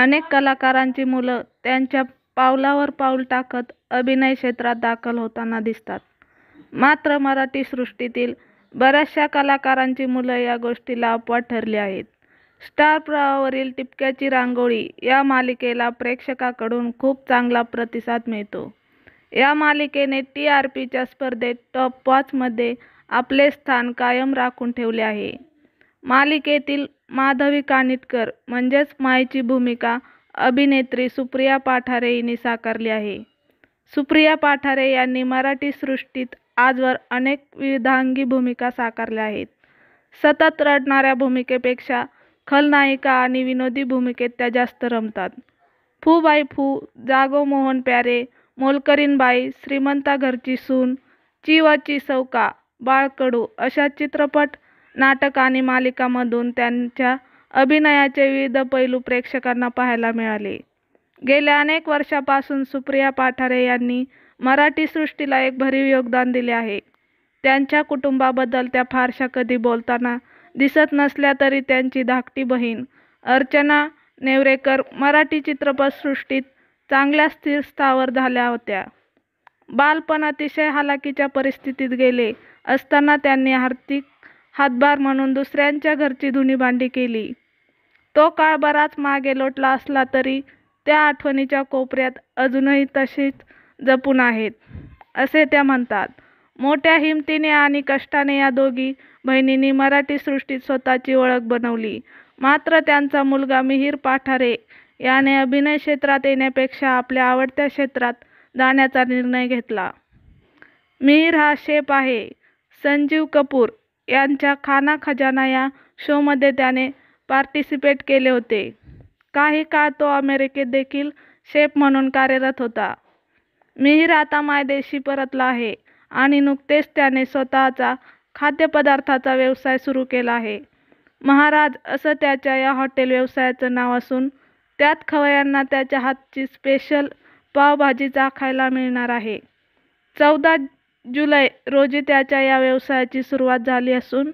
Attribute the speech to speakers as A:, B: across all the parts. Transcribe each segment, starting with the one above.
A: अनेक कलाकारांची मुलं त्यांच्या पावलावर पाऊल टाकत अभिनय क्षेत्रात दाखल होताना दिसतात मात्र मराठी सृष्टीतील बऱ्याचशा कलाकारांची मुलं या गोष्टीला अपवाद ठरली आहेत स्टार प्रवाहावरील टिपक्याची रांगोळी या मालिकेला प्रेक्षकाकडून खूप चांगला प्रतिसाद मिळतो या मालिकेने टी आर पीच्या स्पर्धेत टॉप पाचमध्ये आपले स्थान कायम राखून ठेवले आहे मालिकेतील माधवी कानिटकर म्हणजेच मायची भूमिका अभिनेत्री सुप्रिया पाठारे हिने साकारली आहे सुप्रिया पाठारे यांनी मराठी सृष्टीत आजवर अनेक विविधांगी भूमिका साकारल्या आहेत सतत रडणाऱ्या भूमिकेपेक्षा खलनायिका आणि विनोदी भूमिकेत त्या जास्त रमतात फू बाई फू जागो मोहन प्यारे मोलकरीनबाई श्रीमंता घरची सून चिवाची सौका बाळकडू अशा चित्रपट नाटक आणि मालिकांमधून त्यांच्या अभिनयाचे विविध पैलू प्रेक्षकांना पाहायला मिळाले गेल्या अनेक वर्षापासून सुप्रिया पाठारे यांनी मराठी सृष्टीला एक भरीव योगदान दिले आहे त्यांच्या कुटुंबाबद्दल त्या फारशा कधी बोलताना दिसत नसल्या तरी त्यांची धाकटी बहीण अर्चना नेवरेकर मराठी चित्रपटसृष्टीत चांगल्या स्थिरस्थावर झाल्या होत्या बालपण अतिशय हालाकीच्या परिस्थितीत गेले असताना त्यांनी आर्थिक हातभार म्हणून दुसऱ्यांच्या घरची धुणीभांडी केली तो काळ बराच मागे लोटला असला तरी त्या आठवणीच्या कोपऱ्यात अजूनही तशीच जपून आहेत असे त्या म्हणतात मोठ्या हिमतीने आणि कष्टाने या दोघी बहिणींनी मराठी सृष्टीत स्वतःची ओळख बनवली मात्र त्यांचा मुलगा मिहीर पाठारे याने अभिनय क्षेत्रात येण्यापेक्षा आपल्या आवडत्या क्षेत्रात जाण्याचा निर्णय घेतला मिहीर हा शेप आहे संजीव कपूर यांच्या खाना खजाना या शोमध्ये त्याने पार्टिसिपेट केले होते काही काळ तो अमेरिकेत देखील शेफ म्हणून कार्यरत होता मिहीर आता मायदेशी परतला आहे आणि नुकतेच त्याने स्वतःचा खाद्यपदार्थाचा व्यवसाय सुरू केला आहे महाराज असं त्याच्या या हॉटेल व्यवसायाचं नाव असून त्यात खवयांना त्याच्या हातची स्पेशल पावभाजी चाखायला मिळणार आहे चौदा जुलै रोजी त्याच्या या व्यवसायाची सुरुवात झाली असून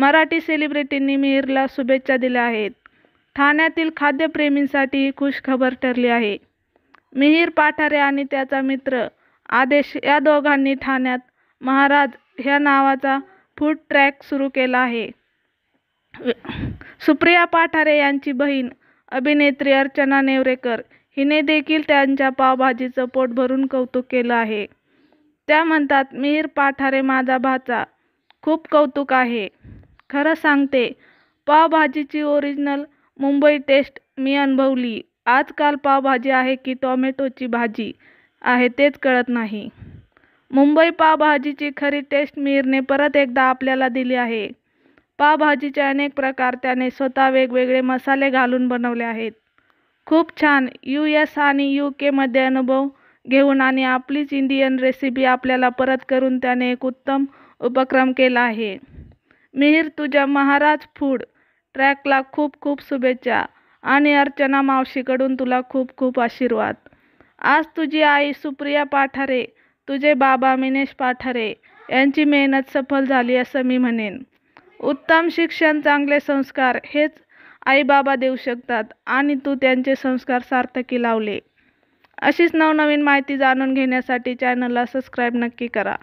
A: मराठी सेलिब्रिटींनी मिहीरला शुभेच्छा दिल्या आहेत ठाण्यातील खाद्यप्रेमींसाठी ही खुशखबर ठरली आहे मिहीर पाठारे आणि त्याचा मित्र आदेश या दोघांनी ठाण्यात महाराज ह्या नावाचा फूड ट्रॅक सुरू केला आहे सुप्रिया पाठारे यांची बहीण अभिनेत्री अर्चना नेवरेकर हिने देखील त्यांच्या पावभाजीचं पोट भरून कौतुक केलं आहे त्या म्हणतात मीर पाठारे माझा भाचा खूप कौतुक आहे खरं सांगते पावभाजीची ओरिजिनल मुंबई टेस्ट मी अनुभवली आजकाल पावभाजी आहे की टॉमॅटोची भाजी आहे तेच कळत नाही मुंबई पावभाजीची खरी टेस्ट मीरने परत एकदा आपल्याला दिली आहे पावभाजीचे अनेक प्रकार त्याने स्वतः वेगवेगळे मसाले घालून बनवले आहेत खूप छान यू एस आणि यू केमध्ये अनुभव घेऊन आणि आपलीच इंडियन रेसिपी आपल्याला परत करून त्याने एक उत्तम उपक्रम केला आहे मिहीर तुझ्या महाराज फूड ट्रॅकला खूप खूप शुभेच्छा आणि अर्चना मावशीकडून तुला खूप खूप आशीर्वाद आज तुझी आई सुप्रिया पाठारे तुझे बाबा मिनेश पाठारे यांची मेहनत सफल झाली असं मी म्हणेन उत्तम शिक्षण चांगले संस्कार हेच आई बाबा देऊ शकतात आणि तू त्यांचे संस्कार सार्थकी लावले अशीच नवनवीन माहिती जाणून घेण्यासाठी चॅनलला सबस्क्राईब नक्की करा